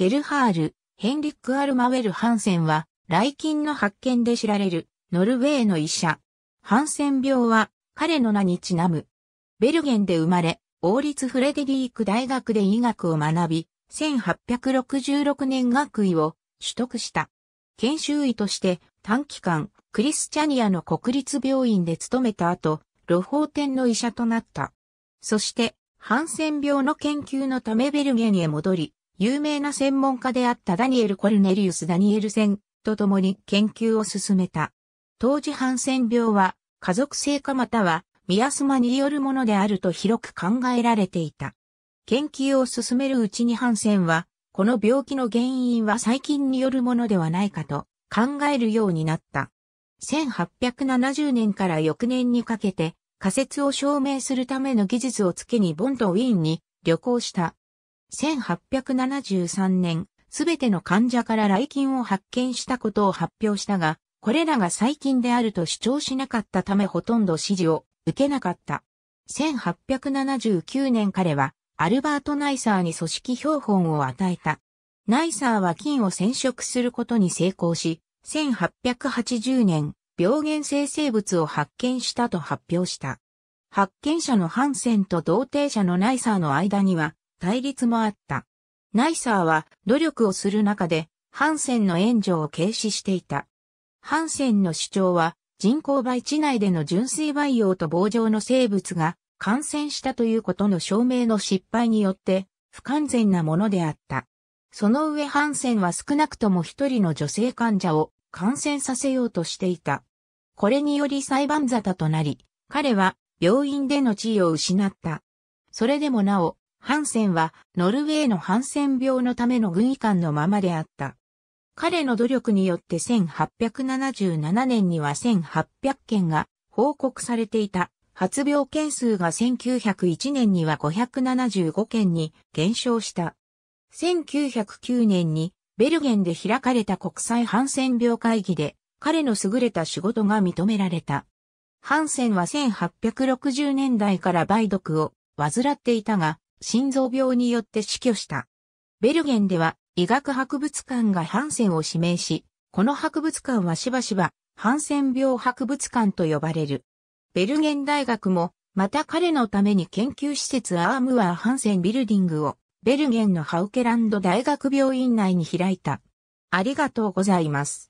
ゲルハール、ヘンリック・アルマウェル・ハンセンは、来菌の発見で知られる、ノルウェーの医者。ハンセン病は、彼の名にちなむ。ベルゲンで生まれ、王立フレデリーク大学で医学を学び、1866年学位を取得した。研修医として短期間、クリスチャニアの国立病院で勤めた後、露法店の医者となった。そして、ハンセン病の研究のためベルゲンへ戻り、有名な専門家であったダニエル・コルネリウス・ダニエルセンと共に研究を進めた。当時ハンセン病は家族性かまたはミアスマによるものであると広く考えられていた。研究を進めるうちにハンセンは、この病気の原因は細菌によるものではないかと考えるようになった。1870年から翌年にかけて仮説を証明するための技術をつけにボンとウィーンに旅行した。1873年、すべての患者から来菌を発見したことを発表したが、これらが細菌であると主張しなかったためほとんど支持を受けなかった。1879年彼はアルバート・ナイサーに組織標本を与えた。ナイサーは菌を染色することに成功し、1880年、病原性生物を発見したと発表した。発見者のハンセンと同定者のナイサーの間には、対立もあった。ナイサーは努力をする中で、ハンセンの援助を軽視していた。ハンセンの主張は、人工培地内での純粋培養と棒状の生物が感染したということの証明の失敗によって不完全なものであった。その上ハンセンは少なくとも一人の女性患者を感染させようとしていた。これにより裁判沙汰となり、彼は病院での地位を失った。それでもなお、ハンセンはノルウェーのハンセン病のための軍医官のままであった。彼の努力によって1877年には1800件が報告されていた発病件数が1901年には575件に減少した。1909年にベルゲンで開かれた国際ハンセン病会議で彼の優れた仕事が認められた。ハンセンは1860年代から梅毒を患っていたが、心臓病によって死去した。ベルゲンでは医学博物館がハンセンを指名し、この博物館はしばしばハンセン病博物館と呼ばれる。ベルゲン大学も、また彼のために研究施設アームワーハンセンビルディングをベルゲンのハウケランド大学病院内に開いた。ありがとうございます。